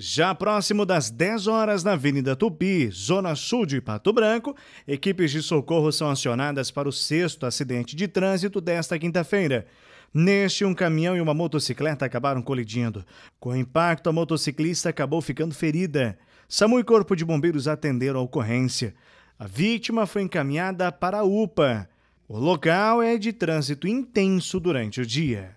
Já próximo das 10 horas na Avenida Tupi, Zona Sul de Pato Branco, equipes de socorro são acionadas para o sexto acidente de trânsito desta quinta-feira. Neste, um caminhão e uma motocicleta acabaram colidindo. Com o impacto, a motociclista acabou ficando ferida. SAMU e Corpo de Bombeiros atenderam a ocorrência. A vítima foi encaminhada para a UPA. O local é de trânsito intenso durante o dia.